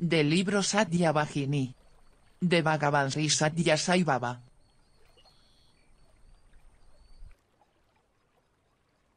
Del libro Satya De Bhagavansri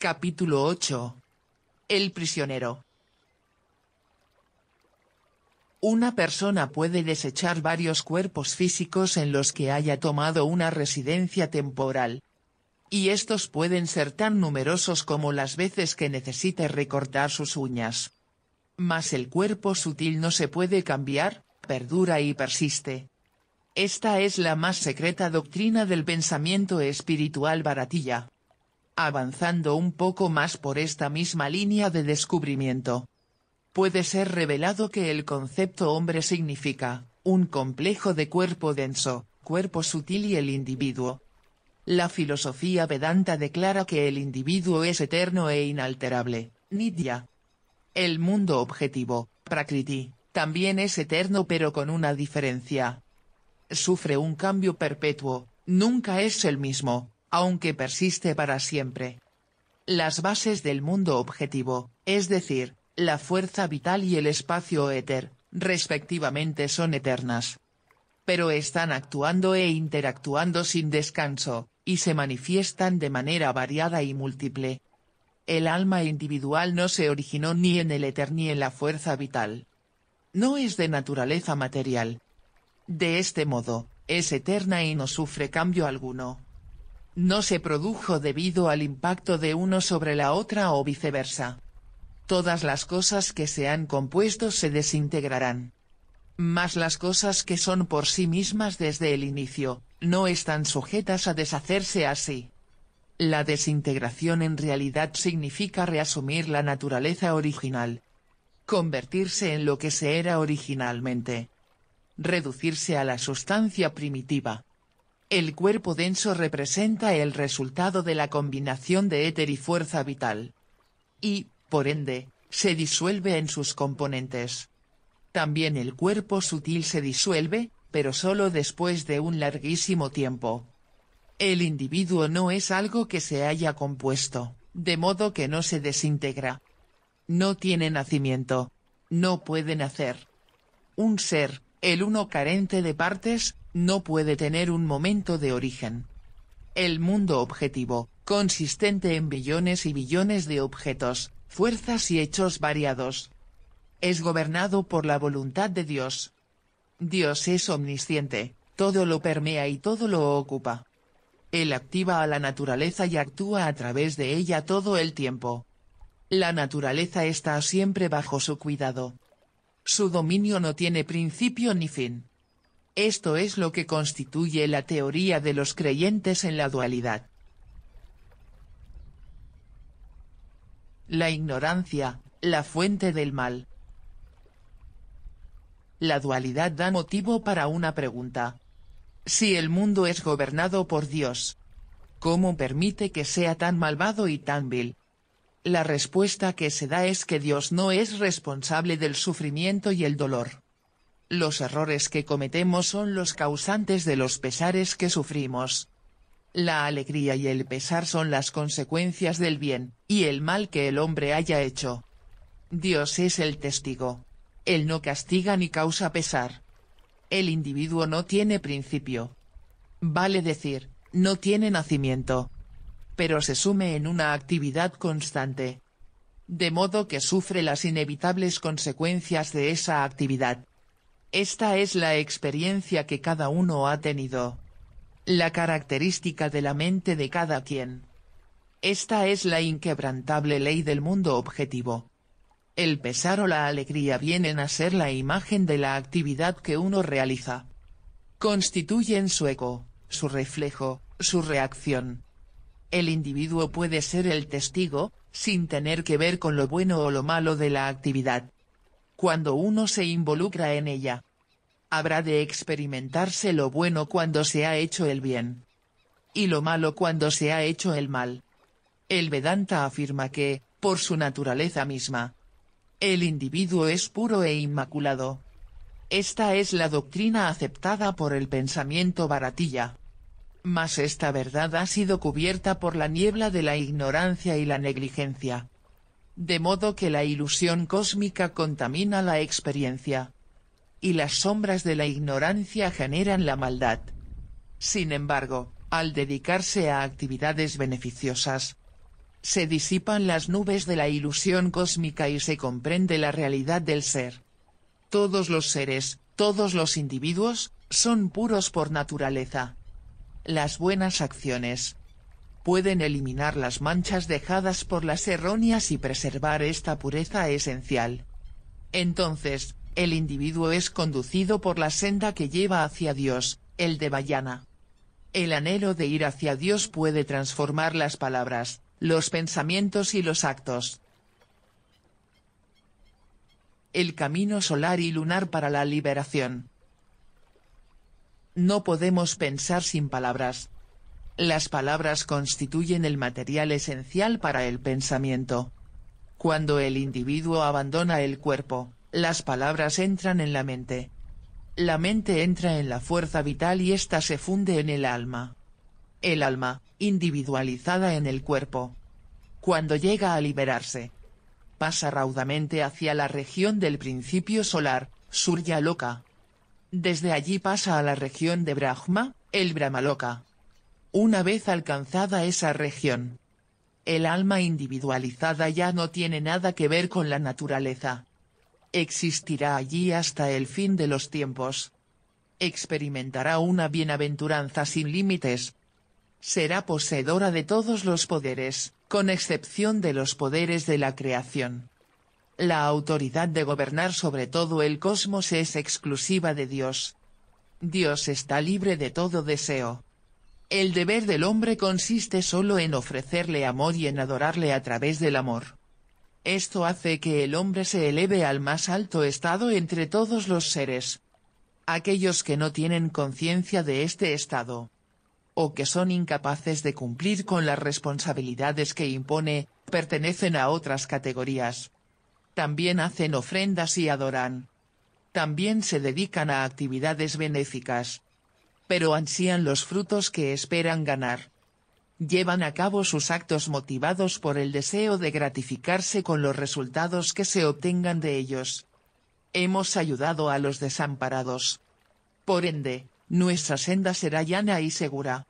Capítulo 8. El prisionero. Una persona puede desechar varios cuerpos físicos en los que haya tomado una residencia temporal. Y estos pueden ser tan numerosos como las veces que necesite recortar sus uñas mas el cuerpo sutil no se puede cambiar, perdura y persiste. Esta es la más secreta doctrina del pensamiento espiritual baratilla. Avanzando un poco más por esta misma línea de descubrimiento. Puede ser revelado que el concepto hombre significa, un complejo de cuerpo denso, cuerpo sutil y el individuo. La filosofía Vedanta declara que el individuo es eterno e inalterable, nidya, el mundo objetivo, Prakriti, también es eterno pero con una diferencia. Sufre un cambio perpetuo, nunca es el mismo, aunque persiste para siempre. Las bases del mundo objetivo, es decir, la fuerza vital y el espacio éter, respectivamente son eternas. Pero están actuando e interactuando sin descanso, y se manifiestan de manera variada y múltiple, el alma individual no se originó ni en el éter ni en la fuerza vital. No es de naturaleza material. De este modo, es eterna y no sufre cambio alguno. No se produjo debido al impacto de uno sobre la otra o viceversa. Todas las cosas que se han compuesto se desintegrarán. Mas las cosas que son por sí mismas desde el inicio, no están sujetas a deshacerse así. La desintegración en realidad significa reasumir la naturaleza original. Convertirse en lo que se era originalmente. Reducirse a la sustancia primitiva. El cuerpo denso representa el resultado de la combinación de éter y fuerza vital. Y, por ende, se disuelve en sus componentes. También el cuerpo sutil se disuelve, pero solo después de un larguísimo tiempo. El individuo no es algo que se haya compuesto, de modo que no se desintegra. No tiene nacimiento. No puede nacer. Un ser, el uno carente de partes, no puede tener un momento de origen. El mundo objetivo, consistente en billones y billones de objetos, fuerzas y hechos variados, es gobernado por la voluntad de Dios. Dios es omnisciente, todo lo permea y todo lo ocupa. Él activa a la naturaleza y actúa a través de ella todo el tiempo. La naturaleza está siempre bajo su cuidado. Su dominio no tiene principio ni fin. Esto es lo que constituye la teoría de los creyentes en la dualidad. La ignorancia, la fuente del mal. La dualidad da motivo para una pregunta. Si el mundo es gobernado por Dios, ¿cómo permite que sea tan malvado y tan vil? La respuesta que se da es que Dios no es responsable del sufrimiento y el dolor. Los errores que cometemos son los causantes de los pesares que sufrimos. La alegría y el pesar son las consecuencias del bien, y el mal que el hombre haya hecho. Dios es el testigo. Él no castiga ni causa pesar. El individuo no tiene principio. Vale decir, no tiene nacimiento. Pero se sume en una actividad constante. De modo que sufre las inevitables consecuencias de esa actividad. Esta es la experiencia que cada uno ha tenido. La característica de la mente de cada quien. Esta es la inquebrantable ley del mundo objetivo. El pesar o la alegría vienen a ser la imagen de la actividad que uno realiza. Constituyen su eco, su reflejo, su reacción. El individuo puede ser el testigo, sin tener que ver con lo bueno o lo malo de la actividad. Cuando uno se involucra en ella, habrá de experimentarse lo bueno cuando se ha hecho el bien. Y lo malo cuando se ha hecho el mal. El Vedanta afirma que, por su naturaleza misma, el individuo es puro e inmaculado. Esta es la doctrina aceptada por el pensamiento baratilla. Mas esta verdad ha sido cubierta por la niebla de la ignorancia y la negligencia. De modo que la ilusión cósmica contamina la experiencia. Y las sombras de la ignorancia generan la maldad. Sin embargo, al dedicarse a actividades beneficiosas, se disipan las nubes de la ilusión cósmica y se comprende la realidad del ser. Todos los seres, todos los individuos, son puros por naturaleza. Las buenas acciones pueden eliminar las manchas dejadas por las erróneas y preservar esta pureza esencial. Entonces, el individuo es conducido por la senda que lleva hacia Dios, el de Bayana. El anhelo de ir hacia Dios puede transformar las palabras, los pensamientos y los actos. El camino solar y lunar para la liberación. No podemos pensar sin palabras. Las palabras constituyen el material esencial para el pensamiento. Cuando el individuo abandona el cuerpo, las palabras entran en la mente. La mente entra en la fuerza vital y ésta se funde en el alma el alma, individualizada en el cuerpo. Cuando llega a liberarse, pasa raudamente hacia la región del principio solar, Surya Loka. Desde allí pasa a la región de Brahma, el Brahmaloka. Una vez alcanzada esa región, el alma individualizada ya no tiene nada que ver con la naturaleza. Existirá allí hasta el fin de los tiempos. Experimentará una bienaventuranza sin límites, será poseedora de todos los poderes, con excepción de los poderes de la creación. La autoridad de gobernar sobre todo el cosmos es exclusiva de Dios. Dios está libre de todo deseo. El deber del hombre consiste solo en ofrecerle amor y en adorarle a través del amor. Esto hace que el hombre se eleve al más alto estado entre todos los seres. Aquellos que no tienen conciencia de este estado, o que son incapaces de cumplir con las responsabilidades que impone, pertenecen a otras categorías. También hacen ofrendas y adoran. También se dedican a actividades benéficas. Pero ansían los frutos que esperan ganar. Llevan a cabo sus actos motivados por el deseo de gratificarse con los resultados que se obtengan de ellos. Hemos ayudado a los desamparados. Por ende, nuestra senda será llana y segura.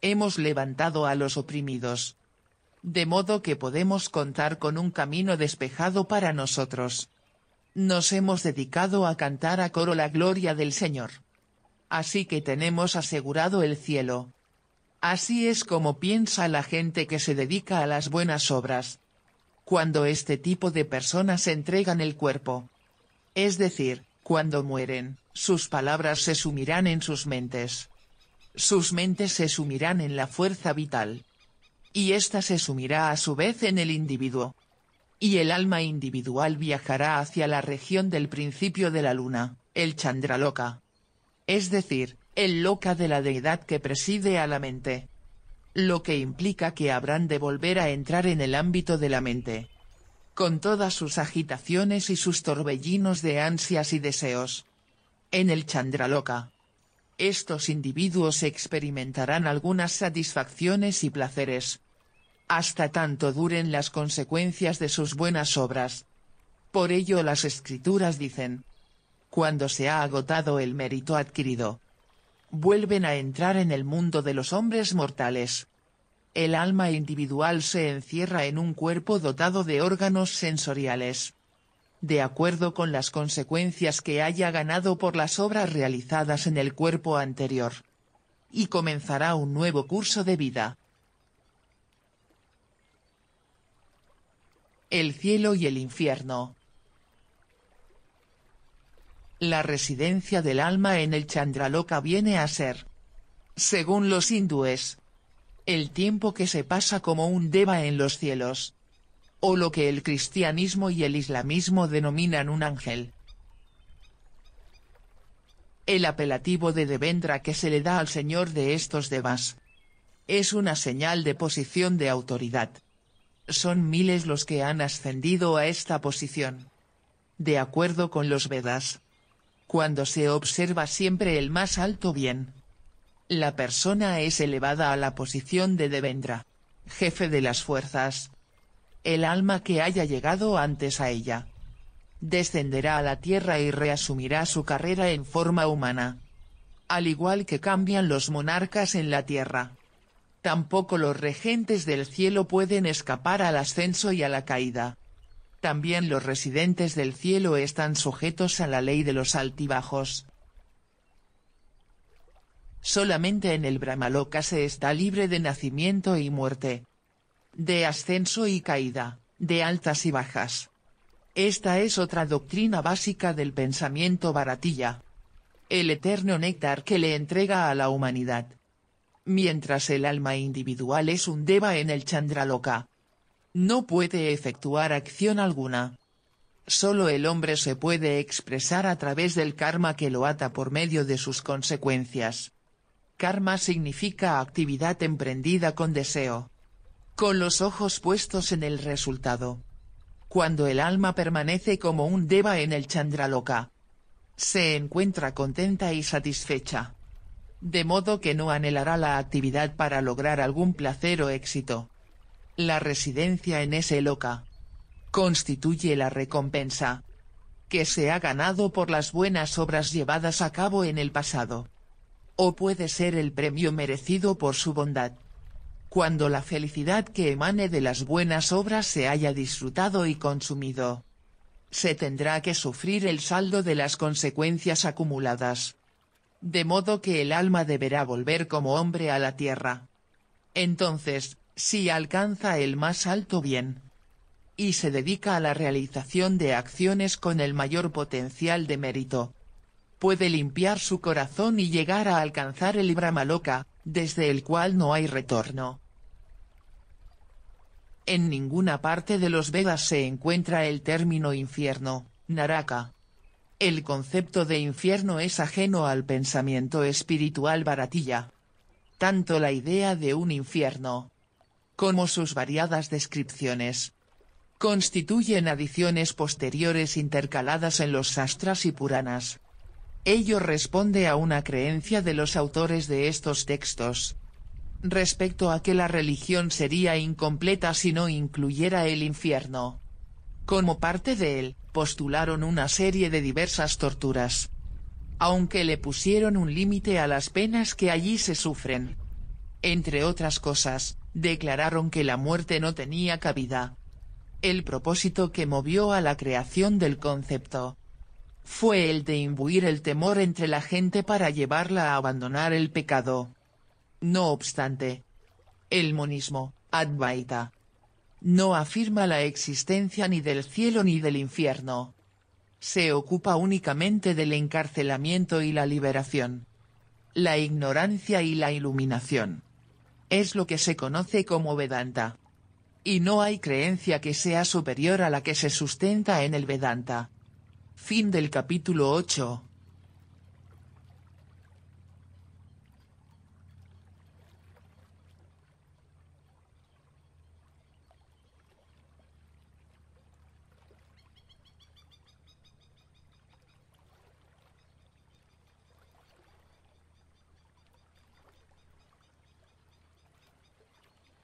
Hemos levantado a los oprimidos. De modo que podemos contar con un camino despejado para nosotros. Nos hemos dedicado a cantar a coro la gloria del Señor. Así que tenemos asegurado el cielo. Así es como piensa la gente que se dedica a las buenas obras. Cuando este tipo de personas entregan el cuerpo. Es decir, cuando mueren, sus palabras se sumirán en sus mentes. Sus mentes se sumirán en la fuerza vital. Y ésta se sumirá a su vez en el individuo. Y el alma individual viajará hacia la región del principio de la luna, el chandraloka. Es decir, el loca de la deidad que preside a la mente. Lo que implica que habrán de volver a entrar en el ámbito de la mente, con todas sus agitaciones y sus torbellinos de ansias y deseos. En el Chandraloka. Estos individuos experimentarán algunas satisfacciones y placeres. Hasta tanto duren las consecuencias de sus buenas obras. Por ello las escrituras dicen. Cuando se ha agotado el mérito adquirido. Vuelven a entrar en el mundo de los hombres mortales el alma individual se encierra en un cuerpo dotado de órganos sensoriales. De acuerdo con las consecuencias que haya ganado por las obras realizadas en el cuerpo anterior. Y comenzará un nuevo curso de vida. El cielo y el infierno. La residencia del alma en el Chandraloka viene a ser, según los hindúes, el tiempo que se pasa como un deva en los cielos. O lo que el cristianismo y el islamismo denominan un ángel. El apelativo de Devendra que se le da al señor de estos devas. Es una señal de posición de autoridad. Son miles los que han ascendido a esta posición. De acuerdo con los Vedas. Cuando se observa siempre el más alto bien la persona es elevada a la posición de Devendra, jefe de las fuerzas. El alma que haya llegado antes a ella descenderá a la tierra y reasumirá su carrera en forma humana. Al igual que cambian los monarcas en la tierra. Tampoco los regentes del cielo pueden escapar al ascenso y a la caída. También los residentes del cielo están sujetos a la ley de los altibajos. Solamente en el Brahmaloka se está libre de nacimiento y muerte. De ascenso y caída, de altas y bajas. Esta es otra doctrina básica del pensamiento baratilla. El eterno néctar que le entrega a la humanidad. Mientras el alma individual es un deva en el chandraloka. No puede efectuar acción alguna. Solo el hombre se puede expresar a través del karma que lo ata por medio de sus consecuencias. Karma significa actividad emprendida con deseo. Con los ojos puestos en el resultado. Cuando el alma permanece como un deva en el chandraloka. Se encuentra contenta y satisfecha. De modo que no anhelará la actividad para lograr algún placer o éxito. La residencia en ese loca. Constituye la recompensa. Que se ha ganado por las buenas obras llevadas a cabo en el pasado o puede ser el premio merecido por su bondad. Cuando la felicidad que emane de las buenas obras se haya disfrutado y consumido, se tendrá que sufrir el saldo de las consecuencias acumuladas. De modo que el alma deberá volver como hombre a la tierra. Entonces, si alcanza el más alto bien, y se dedica a la realización de acciones con el mayor potencial de mérito, puede limpiar su corazón y llegar a alcanzar el loca, desde el cual no hay retorno. En ninguna parte de los Vedas se encuentra el término infierno, Naraka. El concepto de infierno es ajeno al pensamiento espiritual baratilla. Tanto la idea de un infierno, como sus variadas descripciones, constituyen adiciones posteriores intercaladas en los sastras y puranas. Ello responde a una creencia de los autores de estos textos, respecto a que la religión sería incompleta si no incluyera el infierno. Como parte de él, postularon una serie de diversas torturas. Aunque le pusieron un límite a las penas que allí se sufren. Entre otras cosas, declararon que la muerte no tenía cabida. El propósito que movió a la creación del concepto, fue el de imbuir el temor entre la gente para llevarla a abandonar el pecado. No obstante, el monismo, Advaita, no afirma la existencia ni del cielo ni del infierno. Se ocupa únicamente del encarcelamiento y la liberación. La ignorancia y la iluminación. Es lo que se conoce como Vedanta. Y no hay creencia que sea superior a la que se sustenta en el Vedanta. Fin del capítulo 8.